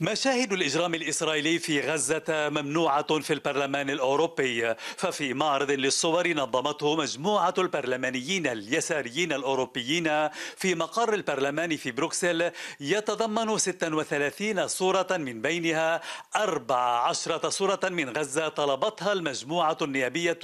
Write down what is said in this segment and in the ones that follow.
مشاهد الإجرام الإسرائيلي في غزة ممنوعة في البرلمان الأوروبي ففي معرض للصور نظمته مجموعة البرلمانيين اليساريين الأوروبيين في مقر البرلمان في بروكسل يتضمن 36 صورة من بينها 14 صورة من غزة طلبتها المجموعة النيابية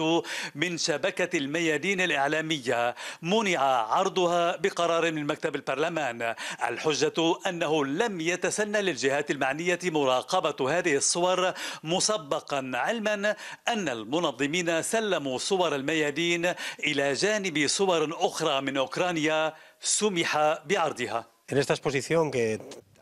من شبكة الميادين الإعلامية منع عرضها بقرار من مكتب البرلمان الحجة أنه لم يتسنى للجهات المعنية مراقبة هذه الصور مسبقا علما أن المنظمين سلموا صور الميادين إلى جانب صور أخرى من أوكرانيا سمح بعرضها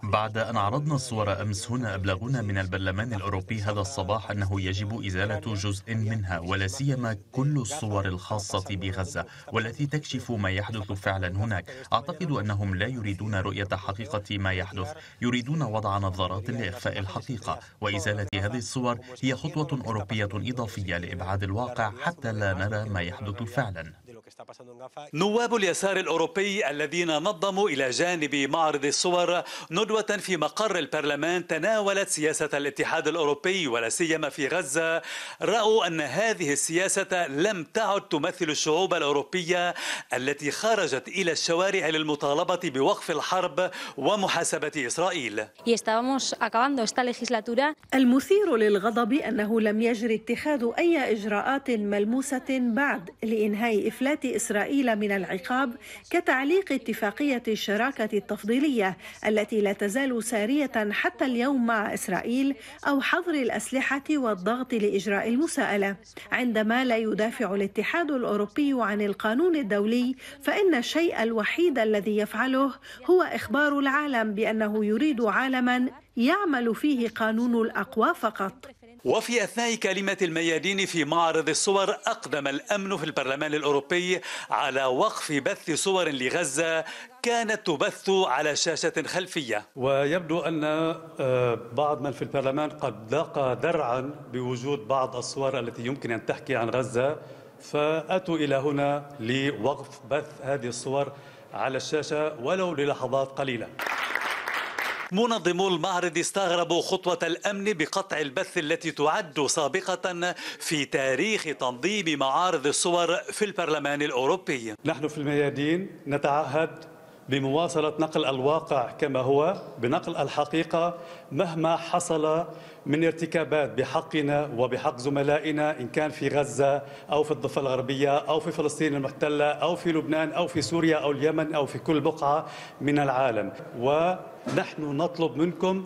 بعد أن عرضنا الصور أمس هنا أبلغونا من البرلمان الأوروبي هذا الصباح أنه يجب إزالة جزء منها ولا سيما كل الصور الخاصة بغزة والتي تكشف ما يحدث فعلا هناك أعتقد أنهم لا يريدون رؤية حقيقة ما يحدث يريدون وضع نظارات لإخفاء الحقيقة وإزالة هذه الصور هي خطوة أوروبية إضافية لإبعاد الواقع حتى لا نرى ما يحدث فعلا نواب اليسار الأوروبي الذين نظموا إلى جانب معرض الصور ندوة في مقر البرلمان تناولت سياسة الاتحاد الأوروبي ولا سيما في غزة رأوا أن هذه السياسة لم تعد تمثل الشعوب الأوروبية التي خرجت إلى الشوارع للمطالبة بوقف الحرب ومحاسبة إسرائيل المثير للغضب أنه لم يجري اتخاذ أي إجراءات ملموسة بعد لإنهاء إفلات إسرائيل من العقاب كتعليق اتفاقية الشراكة التفضيلية التي لا تزال سارية حتى اليوم مع إسرائيل أو حظر الأسلحة والضغط لإجراء المساءلة عندما لا يدافع الاتحاد الأوروبي عن القانون الدولي فإن الشيء الوحيد الذي يفعله هو إخبار العالم بأنه يريد عالما يعمل فيه قانون الأقوى فقط وفي أثناء كلمة الميادين في معرض الصور أقدم الأمن في البرلمان الأوروبي على وقف بث صور لغزة كانت تبث على شاشة خلفية ويبدو أن آه، بعض من في البرلمان قد ذاق ذرعا بوجود بعض الصور التي يمكن أن تحكي عن غزة فأتوا إلى هنا لوقف بث هذه الصور على الشاشة ولو للحظات قليلة منظمو المعرض استغربوا خطوة الأمن بقطع البث التي تعد سابقة في تاريخ تنظيم معارض الصور في البرلمان الأوروبي نحن في الميادين نتعهد بمواصلة نقل الواقع كما هو بنقل الحقيقة مهما حصل من ارتكابات بحقنا وبحق زملائنا إن كان في غزة أو في الضفة الغربية أو في فلسطين المحتلة أو في لبنان أو في سوريا أو اليمن أو في كل بقعة من العالم ونحن نطلب منكم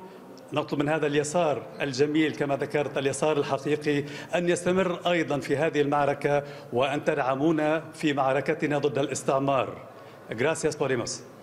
نطلب من هذا اليسار الجميل كما ذكرت اليسار الحقيقي أن يستمر أيضا في هذه المعركة وأن تدعمونا في معركتنا ضد الاستعمار Gracias por